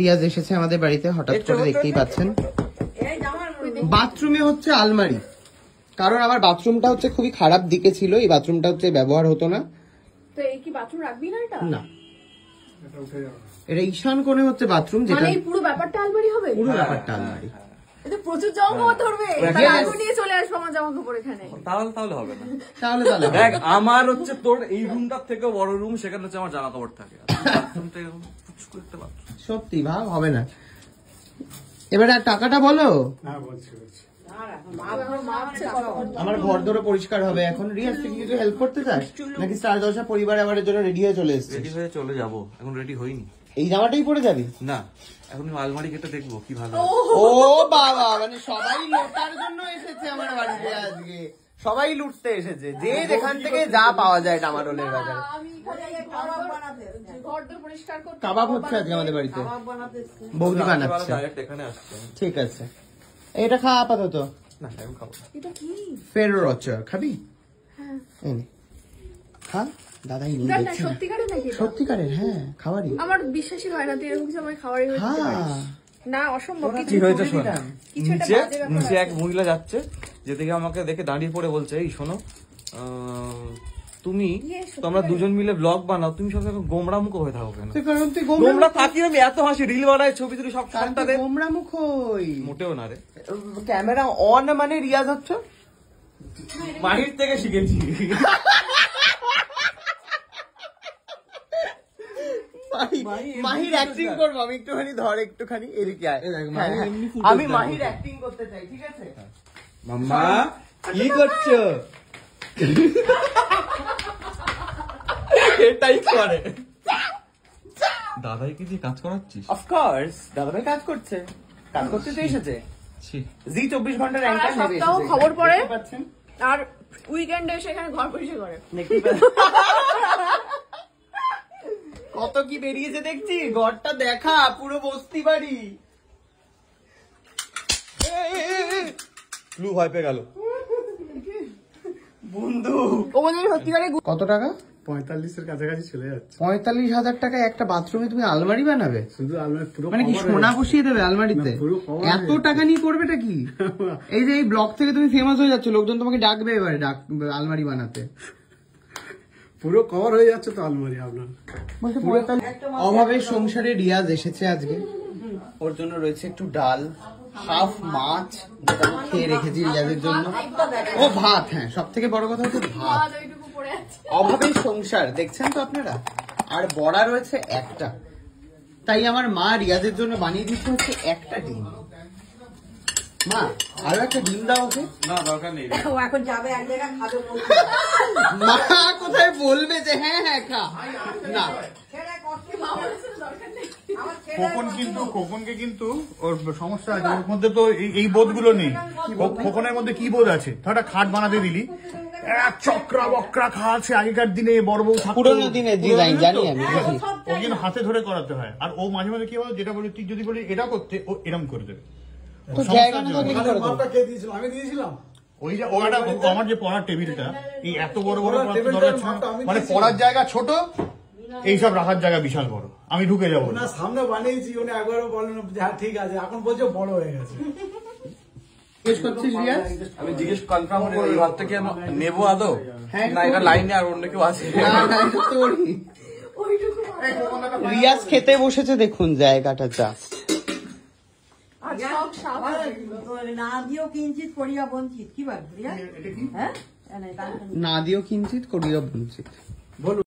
রিয়াজ এসেছে আমাদের বাড়িতে হঠাৎ করে দেখতেই পাচ্ছেন বাথরুমে হচ্ছে আলমারি কারণ আমার বাথরুমটা হচ্ছে খুবই খারাপ দিকে ছিল এই বাথরুমটা হচ্ছে ব্যবহার হতো না এটা না ঈশান কোণে হচ্ছে বাথরুম যেটা মানে পুরো ব্যাপারটা আলমারি হবে পুরো ব্যাপারটা আলমারি হ্যাঁ। তাহলে হবে না তাহলে দেখ আমার হচ্ছে তোর এই রুমটার থেকে বড় রুম সেখানে হচ্ছে আমার জামা কাপড় থাকে করতে পারতো সত্যি ভাব হবে না এবারে টাকাটা বলো হ্যাঁ, আমার ঘর ধরে পরিষ্কার হবে এখন রিয়াজ তুই কিছু হেল্প করতে চাস নাকি স্টার দশা পরিবার আবার জন্য রেডি হয়ে চলে এসেছে রেডি হয়ে চলে যাবো এখন রেডি হইনি এই জামাটাই পরে যাবি না এখন আলমারি কেটে দেখবো কি ভালো ও বাবা মানে সবাই লোটার জন্য এসেছে আমার বাড়িতে আজকে সবাই লুটতে এসেছে যে হ্যাঁ, যেখান থেকে যা পাওয়া যায় ডামাডোলের বাজারে কাবাব হচ্ছে আজকে আমাদের বাড়িতে বৌদি বানাচ্ছে ঠিক আছে এটা খা আপাতত রচ খাবি হ্যাঁ। সত্যিকারের হ্যাঁ খাবারই হ্যাঁ না অসম্ভব হয়েছে এক মহিলা যাচ্ছে যেদিকে আমাকে দেখে দাঁড়িয়ে পড়ে বলছে এই শোনো তুমি তোমরা দুজন মিলে ব্লগ বানাও তুমি সব সময় গোমরা মুখ হয়ে থাকো কেন গোমরা থাকি আমি এত হাসি রিল বানাই ছবি তুলি সব সন্তানে গোমরা মুখ মোটেও না রে ক্যামেরা অন মানে রিয়াজ হচ্ছে মাহির থেকে শিখেছি আমি একটুখানি ধর একটুখানি এদিকে হ্যাঁ, হ্যাঁ। আমি মাহির অ্যাক্টিং করতে চাই ঠিক আছে হ্যাঁ। 엄마 이것죠 일단 এটাই করে কি কাজ করাচ্ছিস অফকোর্স দাদাভাই কাজ করছে কাজ করতে তো এসেছে জি চব্বিশ ঘন্টার অ্যাঙ্কার সপ্তাহ খবর পড়ে আর উইকেন্ডে এসে এখানে ঘর পরিষে করে কত কি বেরিয়েছে দেখছি ঘরটা দেখা পুরো বস্তি বাড়ি গেল বন্ধু সত্যিকারে কত টাকা পঁয়তাল্লিশের কাছাকাছি চলে যাচ্ছে পঁয়তাল্লিশ হাজার একটা বাথরুমে তুমি আলমারি বানাবে শুধু মানে সোনা দেবে আলমারিতে এত টাকা নিয়ে এই যে এই থেকে তুমি ফেমাস হয়ে লোকজন তোমাকে ডাকবে এবারে ডাক আলমারি বানাতে পুরো কভার হয়ে যাচ্ছে তো আলমারি আপনার অভাবে সংসারে রিয়াজ এসেছে আজকে ওর জন্য রয়েছে একটু ডাল হাফ মাছ খেয়ে রেখেছি রিয়াদের জন্য ও ভাত হ্যাঁ সব থেকে বড় কথা হচ্ছে ভাত অভাবে সংসার দেখছেন তো আপনারা আর বড়া রয়েছে একটা তাই আমার মা রিয়াদের জন্য বানিয়ে দিচ্ছে হচ্ছে একটা ডিম মা আরো একটা ডিম দাও ওকে না দরকার নেই ও এখন যাবে এক জায়গায় খাবে মা কোথায় বলবে যে হ্যাঁ হ্যাঁ খা না খোকন কিন্তু খোকনকে কিন্তু ওর সমস্যা আছে ওর মধ্যে তো এই গুলো নেই খোকনের মধ্যে কি বোধ আছে ধর খাট বানাতে দিলি চক্রা হাতে ধরে করাতে হয় আর ও মাঝে মাঝে কি বলে যেটা বলি তুই যদি বলি করতে ও এরম করে দেবে আমার যে পড়ার টেবিলটা এই এত বড় বড় মানে পড়ার জায়গা ছোট এইসব রাখার জায়গা বিশাল বড় আমি ঢুকে যাবো না সামনে বানিয়েছি উনি একবারও বলেন হ্যাঁ ঠিক আছে এখন বলছে বড় হয়ে গেছে হ্যাঁ, না দেখুন জায়গাটা না দিয়েও কিঞ্চিত করিয়া বঞ্চিত কি বল হ্যাঁ? হ্যাঁ, কিঞ্চিত করিয়া বঞ্চিত বলুন